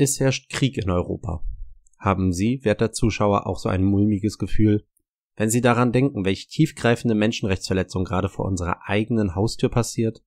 Es herrscht Krieg in Europa. Haben Sie, werter Zuschauer, auch so ein mulmiges Gefühl, wenn Sie daran denken, welche tiefgreifende Menschenrechtsverletzung gerade vor unserer eigenen Haustür passiert?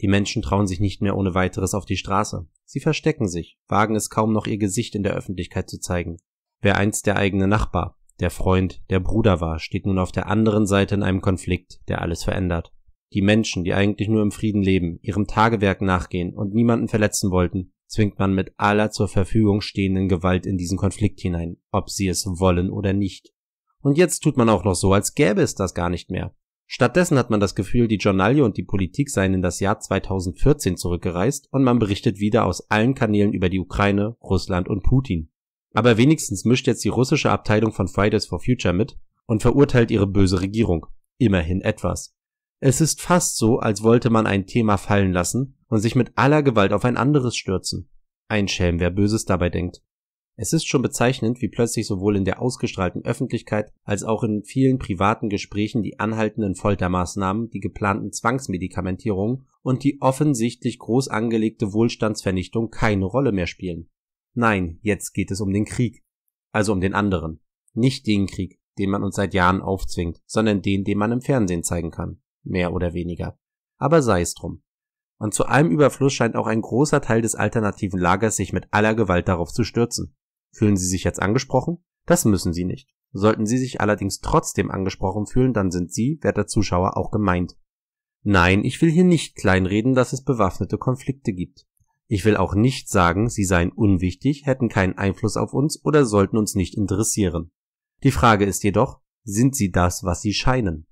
Die Menschen trauen sich nicht mehr ohne weiteres auf die Straße. Sie verstecken sich, wagen es kaum noch ihr Gesicht in der Öffentlichkeit zu zeigen. Wer einst der eigene Nachbar, der Freund, der Bruder war, steht nun auf der anderen Seite in einem Konflikt, der alles verändert. Die Menschen, die eigentlich nur im Frieden leben, ihrem Tagewerk nachgehen und niemanden verletzen wollten, zwingt man mit aller zur Verfügung stehenden Gewalt in diesen Konflikt hinein, ob sie es wollen oder nicht. Und jetzt tut man auch noch so, als gäbe es das gar nicht mehr. Stattdessen hat man das Gefühl, die Journalie und die Politik seien in das Jahr 2014 zurückgereist und man berichtet wieder aus allen Kanälen über die Ukraine, Russland und Putin. Aber wenigstens mischt jetzt die russische Abteilung von Fridays for Future mit und verurteilt ihre böse Regierung. Immerhin etwas. Es ist fast so, als wollte man ein Thema fallen lassen, und sich mit aller Gewalt auf ein anderes stürzen. Ein Schelm, wer Böses dabei denkt. Es ist schon bezeichnend, wie plötzlich sowohl in der ausgestrahlten Öffentlichkeit als auch in vielen privaten Gesprächen die anhaltenden Foltermaßnahmen, die geplanten Zwangsmedikamentierungen und die offensichtlich groß angelegte Wohlstandsvernichtung keine Rolle mehr spielen. Nein, jetzt geht es um den Krieg. Also um den anderen. Nicht den Krieg, den man uns seit Jahren aufzwingt, sondern den, den man im Fernsehen zeigen kann. Mehr oder weniger. Aber sei es drum. Und zu allem Überfluss scheint auch ein großer Teil des alternativen Lagers sich mit aller Gewalt darauf zu stürzen. Fühlen Sie sich jetzt angesprochen? Das müssen Sie nicht. Sollten Sie sich allerdings trotzdem angesprochen fühlen, dann sind Sie, werter Zuschauer, auch gemeint. Nein, ich will hier nicht kleinreden, dass es bewaffnete Konflikte gibt. Ich will auch nicht sagen, sie seien unwichtig, hätten keinen Einfluss auf uns oder sollten uns nicht interessieren. Die Frage ist jedoch, sind sie das, was sie scheinen?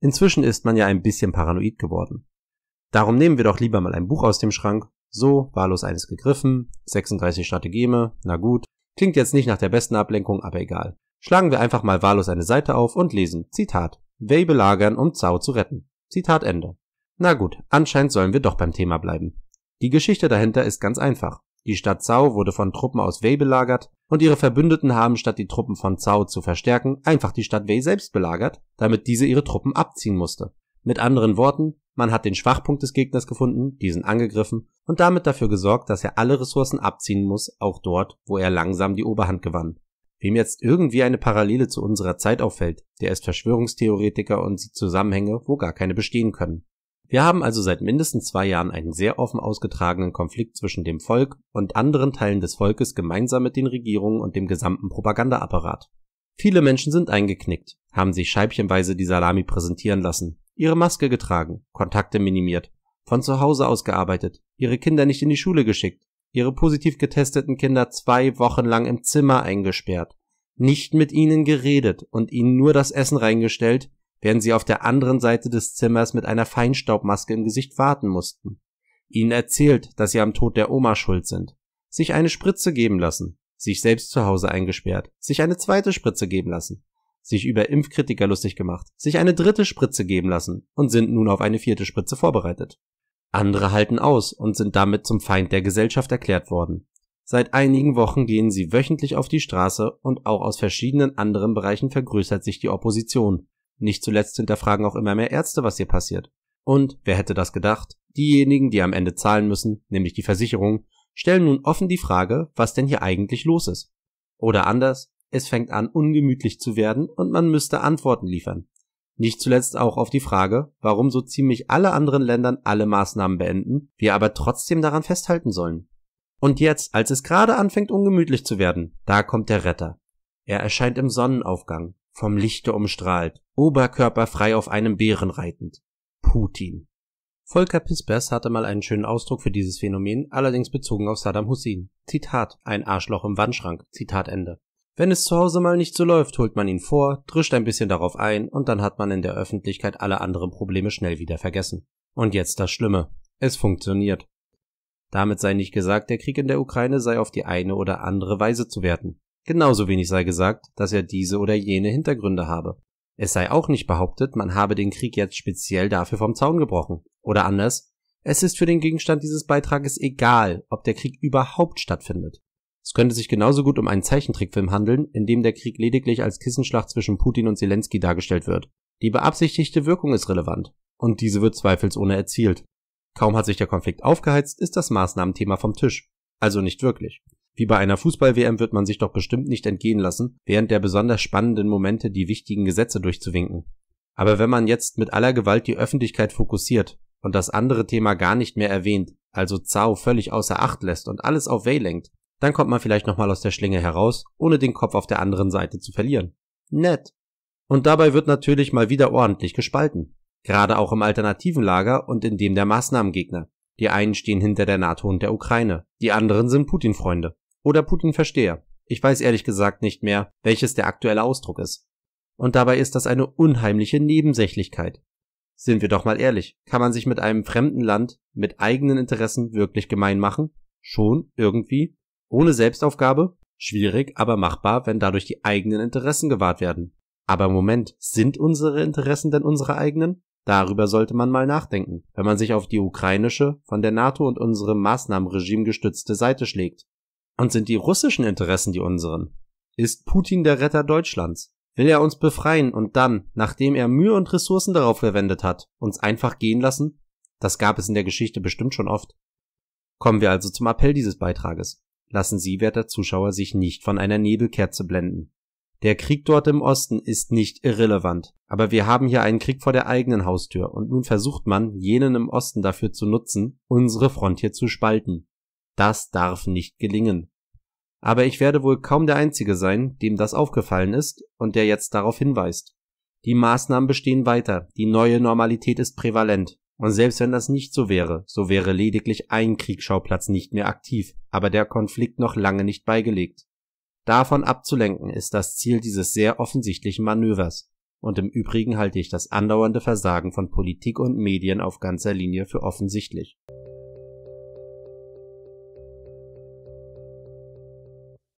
Inzwischen ist man ja ein bisschen paranoid geworden. Darum nehmen wir doch lieber mal ein Buch aus dem Schrank. So, wahllos eines gegriffen, 36 Strategeme, na gut. Klingt jetzt nicht nach der besten Ablenkung, aber egal. Schlagen wir einfach mal wahllos eine Seite auf und lesen, Zitat, Wei belagern, um Zhao zu retten. Zitat Ende. Na gut, anscheinend sollen wir doch beim Thema bleiben. Die Geschichte dahinter ist ganz einfach. Die Stadt Zhao wurde von Truppen aus Wei belagert und ihre Verbündeten haben statt die Truppen von Zhao zu verstärken einfach die Stadt Wei selbst belagert, damit diese ihre Truppen abziehen musste. Mit anderen Worten, man hat den Schwachpunkt des Gegners gefunden, diesen angegriffen und damit dafür gesorgt, dass er alle Ressourcen abziehen muss, auch dort, wo er langsam die Oberhand gewann. Wem jetzt irgendwie eine Parallele zu unserer Zeit auffällt, der ist Verschwörungstheoretiker und sieht Zusammenhänge, wo gar keine bestehen können. Wir haben also seit mindestens zwei Jahren einen sehr offen ausgetragenen Konflikt zwischen dem Volk und anderen Teilen des Volkes gemeinsam mit den Regierungen und dem gesamten Propagandaapparat. Viele Menschen sind eingeknickt, haben sich scheibchenweise die Salami präsentieren lassen ihre Maske getragen, Kontakte minimiert, von zu Hause aus gearbeitet, ihre Kinder nicht in die Schule geschickt, ihre positiv getesteten Kinder zwei Wochen lang im Zimmer eingesperrt, nicht mit ihnen geredet und ihnen nur das Essen reingestellt, während sie auf der anderen Seite des Zimmers mit einer Feinstaubmaske im Gesicht warten mussten, ihnen erzählt, dass sie am Tod der Oma schuld sind, sich eine Spritze geben lassen, sich selbst zu Hause eingesperrt, sich eine zweite Spritze geben lassen, sich über Impfkritiker lustig gemacht, sich eine dritte Spritze geben lassen und sind nun auf eine vierte Spritze vorbereitet. Andere halten aus und sind damit zum Feind der Gesellschaft erklärt worden. Seit einigen Wochen gehen sie wöchentlich auf die Straße und auch aus verschiedenen anderen Bereichen vergrößert sich die Opposition. Nicht zuletzt hinterfragen auch immer mehr Ärzte, was hier passiert. Und, wer hätte das gedacht, diejenigen, die am Ende zahlen müssen, nämlich die Versicherung, stellen nun offen die Frage, was denn hier eigentlich los ist. Oder anders, es fängt an, ungemütlich zu werden und man müsste Antworten liefern. Nicht zuletzt auch auf die Frage, warum so ziemlich alle anderen Ländern alle Maßnahmen beenden, wir aber trotzdem daran festhalten sollen. Und jetzt, als es gerade anfängt, ungemütlich zu werden, da kommt der Retter. Er erscheint im Sonnenaufgang, vom Lichte umstrahlt, oberkörperfrei auf einem Bären reitend. Putin. Volker Pispers hatte mal einen schönen Ausdruck für dieses Phänomen, allerdings bezogen auf Saddam Hussein. Zitat, ein Arschloch im Wandschrank. Zitat Ende. Wenn es zu Hause mal nicht so läuft, holt man ihn vor, drischt ein bisschen darauf ein und dann hat man in der Öffentlichkeit alle anderen Probleme schnell wieder vergessen. Und jetzt das Schlimme. Es funktioniert. Damit sei nicht gesagt, der Krieg in der Ukraine sei auf die eine oder andere Weise zu werten. Genauso wenig sei gesagt, dass er diese oder jene Hintergründe habe. Es sei auch nicht behauptet, man habe den Krieg jetzt speziell dafür vom Zaun gebrochen. Oder anders, es ist für den Gegenstand dieses Beitrages egal, ob der Krieg überhaupt stattfindet. Es könnte sich genauso gut um einen Zeichentrickfilm handeln, in dem der Krieg lediglich als Kissenschlacht zwischen Putin und Zelensky dargestellt wird. Die beabsichtigte Wirkung ist relevant, und diese wird zweifelsohne erzielt. Kaum hat sich der Konflikt aufgeheizt, ist das Maßnahmenthema vom Tisch. Also nicht wirklich. Wie bei einer Fußball-WM wird man sich doch bestimmt nicht entgehen lassen, während der besonders spannenden Momente die wichtigen Gesetze durchzuwinken. Aber wenn man jetzt mit aller Gewalt die Öffentlichkeit fokussiert und das andere Thema gar nicht mehr erwähnt, also Zao völlig außer Acht lässt und alles auf Way lenkt, dann kommt man vielleicht nochmal aus der Schlinge heraus, ohne den Kopf auf der anderen Seite zu verlieren. Nett. Und dabei wird natürlich mal wieder ordentlich gespalten. Gerade auch im alternativen Lager und in dem der Maßnahmengegner. Die einen stehen hinter der NATO und der Ukraine, die anderen sind Putin-Freunde oder Putin-Versteher. Ich weiß ehrlich gesagt nicht mehr, welches der aktuelle Ausdruck ist. Und dabei ist das eine unheimliche Nebensächlichkeit. Sind wir doch mal ehrlich, kann man sich mit einem fremden Land mit eigenen Interessen wirklich gemein machen? Schon irgendwie? Ohne Selbstaufgabe? Schwierig, aber machbar, wenn dadurch die eigenen Interessen gewahrt werden. Aber Moment, sind unsere Interessen denn unsere eigenen? Darüber sollte man mal nachdenken, wenn man sich auf die ukrainische, von der NATO und unserem Maßnahmenregime gestützte Seite schlägt. Und sind die russischen Interessen die unseren? Ist Putin der Retter Deutschlands? Will er uns befreien und dann, nachdem er Mühe und Ressourcen darauf verwendet hat, uns einfach gehen lassen? Das gab es in der Geschichte bestimmt schon oft. Kommen wir also zum Appell dieses Beitrages lassen Sie, werter Zuschauer sich nicht von einer Nebelkerze blenden. Der Krieg dort im Osten ist nicht irrelevant, aber wir haben hier einen Krieg vor der eigenen Haustür und nun versucht man, jenen im Osten dafür zu nutzen, unsere Front hier zu spalten. Das darf nicht gelingen. Aber ich werde wohl kaum der Einzige sein, dem das aufgefallen ist und der jetzt darauf hinweist. Die Maßnahmen bestehen weiter, die neue Normalität ist prävalent, und selbst wenn das nicht so wäre, so wäre lediglich ein Kriegsschauplatz nicht mehr aktiv, aber der Konflikt noch lange nicht beigelegt. Davon abzulenken ist das Ziel dieses sehr offensichtlichen Manövers. Und im Übrigen halte ich das andauernde Versagen von Politik und Medien auf ganzer Linie für offensichtlich.